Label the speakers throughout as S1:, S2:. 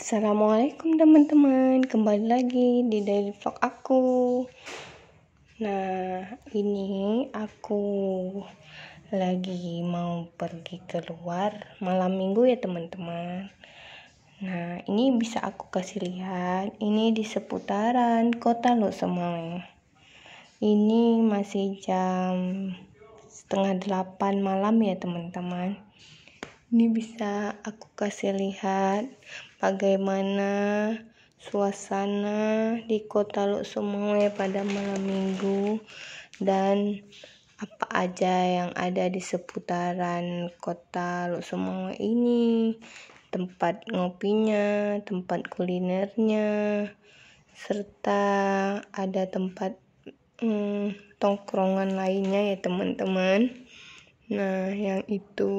S1: Assalamualaikum teman-teman Kembali lagi di daily vlog aku Nah ini aku lagi mau pergi keluar malam minggu ya teman-teman Nah ini bisa aku kasih lihat Ini di seputaran kota loh semuanya Ini masih jam setengah delapan malam ya teman-teman ini bisa aku kasih lihat bagaimana suasana di kota Semua pada malam minggu dan apa aja yang ada di seputaran kota Semua ini tempat ngopinya, tempat kulinernya, serta ada tempat hmm, tongkrongan lainnya ya teman-teman. Nah, yang itu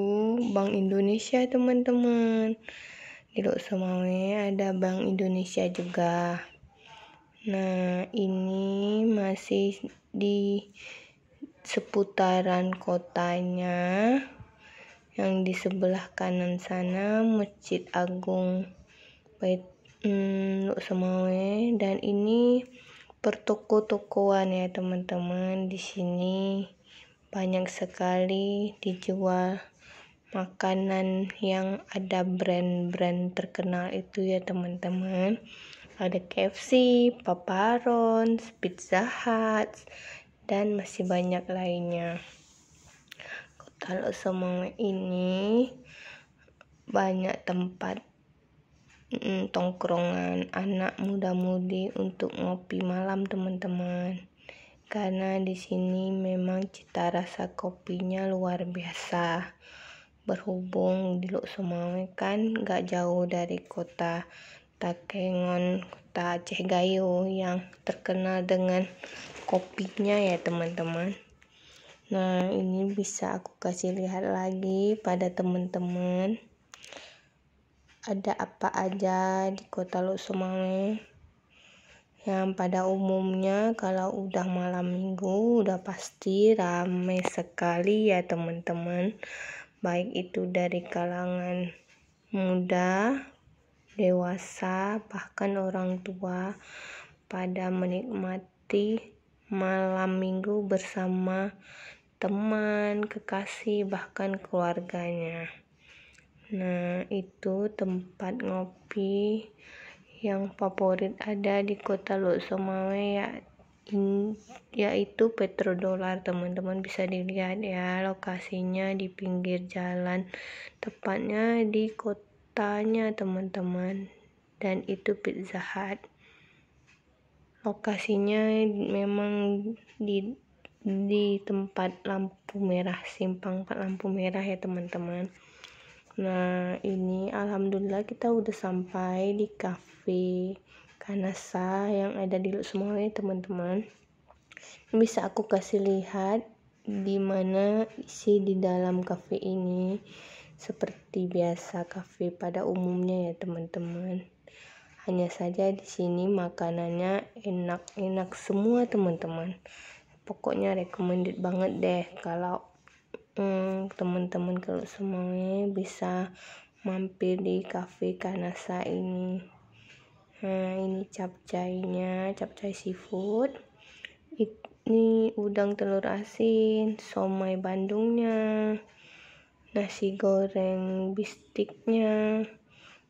S1: Bank Indonesia, teman-teman. Di Lok ada Bank Indonesia juga. Nah, ini masih di seputaran kotanya. Yang di sebelah kanan sana Masjid Agung Bait hmm, Lok dan ini pertoko-tokoan ya, teman-teman. Di sini banyak sekali dijual makanan yang ada brand-brand terkenal itu ya teman-teman ada KFC, Papa Pizza Hut dan masih banyak lainnya kalau semua ini banyak tempat mm, tongkrongan anak muda-mudi untuk ngopi malam teman-teman karena di sini memang cita rasa kopinya luar biasa. Berhubung di Luksumawe kan gak jauh dari kota Takengon, kota Aceh Gayo yang terkenal dengan kopinya ya teman-teman. Nah ini bisa aku kasih lihat lagi pada teman-teman. Ada apa aja di kota Luksumawe Sumawe? yang pada umumnya kalau udah malam minggu udah pasti ramai sekali ya teman-teman baik itu dari kalangan muda dewasa bahkan orang tua pada menikmati malam minggu bersama teman, kekasih, bahkan keluarganya. Nah, itu tempat ngopi yang favorit ada di kota semuanya ya yaitu petrodolar teman-teman bisa dilihat ya lokasinya di pinggir jalan tepatnya di kotanya teman-teman dan itu Pizza Hut lokasinya memang di di tempat lampu merah simpang lampu merah ya teman-teman Nah, ini alhamdulillah kita udah sampai di cafe Kanasa yang ada di semuanya teman-teman. Bisa aku kasih lihat di mana isi di dalam cafe ini seperti biasa cafe pada umumnya ya, teman-teman. Hanya saja di sini makanannya enak-enak semua, teman-teman. Pokoknya recommended banget deh kalau teman teman hmm, kalau semuanya bisa mampir di cafe kanasa ini nah ini capcainya capcai seafood ini udang telur asin somai bandungnya nasi goreng bistiknya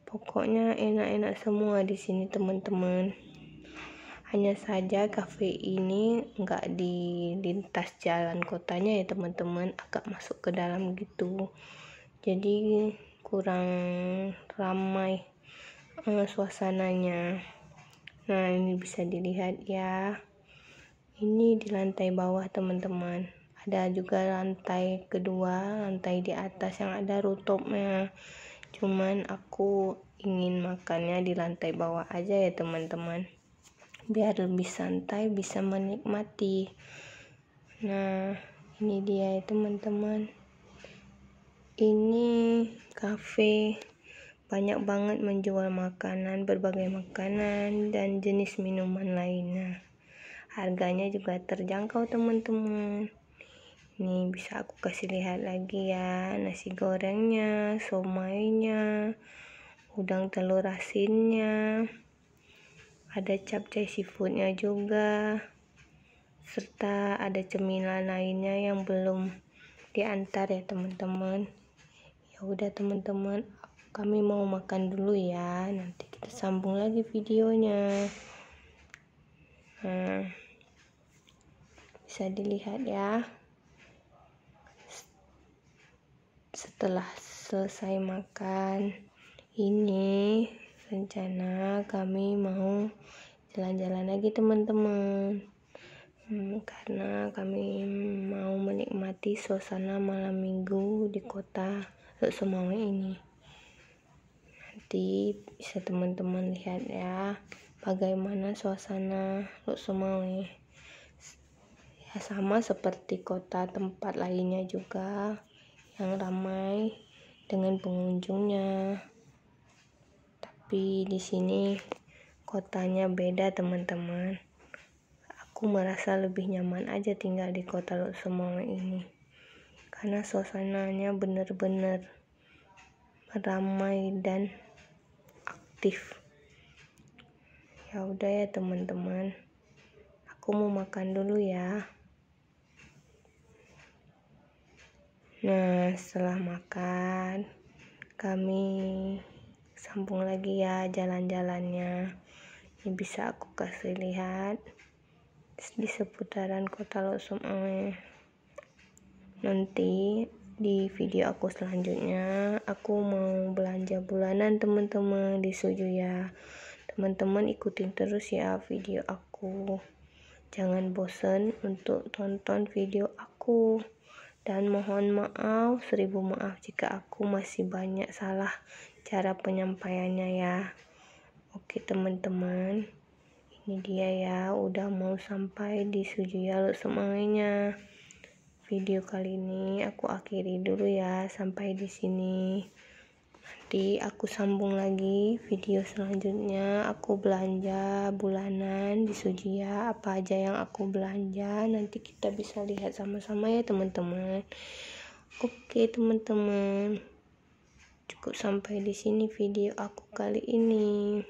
S1: pokoknya enak-enak semua di sini teman-teman hanya saja kafe ini nggak di lintas jalan kotanya ya teman-teman agak masuk ke dalam gitu jadi kurang ramai eh, suasananya nah ini bisa dilihat ya ini di lantai bawah teman-teman ada juga lantai kedua lantai di atas yang ada rooftopnya cuman aku ingin makannya di lantai bawah aja ya teman-teman biar lebih santai bisa menikmati nah ini dia ya teman-teman ini cafe banyak banget menjual makanan berbagai makanan dan jenis minuman lainnya harganya juga terjangkau teman-teman ini bisa aku kasih lihat lagi ya nasi gorengnya somainya udang telur asinnya ada capcay seafoodnya juga serta ada cemilan lainnya yang belum diantar ya teman-teman ya udah teman-teman kami mau makan dulu ya nanti kita sambung lagi videonya nah bisa dilihat ya setelah selesai makan ini rencana kami mau jalan-jalan lagi teman-teman hmm, karena kami mau menikmati suasana malam minggu di kota Semawe ini nanti bisa teman-teman lihat ya bagaimana suasana Semawe ya sama seperti kota tempat lainnya juga yang ramai dengan pengunjungnya tapi di sini kotanya beda teman-teman aku merasa lebih nyaman aja tinggal di kota Semong ini karena suasananya benar-benar ramai dan aktif ya udah ya teman-teman aku mau makan dulu ya nah setelah makan kami sambung lagi ya jalan-jalannya ini bisa aku kasih lihat di seputaran kota Losum eh, nanti di video aku selanjutnya aku mau belanja bulanan teman-teman di Suju ya teman-teman ikutin terus ya video aku jangan bosen untuk tonton video aku dan mohon maaf, seribu maaf jika aku masih banyak salah cara penyampaiannya ya. Oke teman-teman, ini dia ya, udah mau sampai di Sujuyalo semuanya Video kali ini aku akhiri dulu ya, sampai di sini nanti aku sambung lagi video selanjutnya aku belanja bulanan di Sujia apa aja yang aku belanja nanti kita bisa lihat sama-sama ya teman-teman oke teman-teman cukup sampai di sini video aku kali ini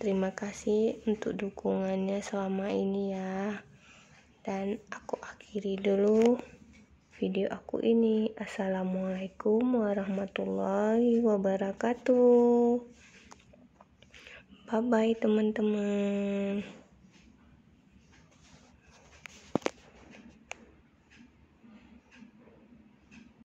S1: terima kasih untuk dukungannya selama ini ya dan aku akhiri dulu video aku ini. Assalamualaikum warahmatullahi wabarakatuh. Bye bye, teman-teman.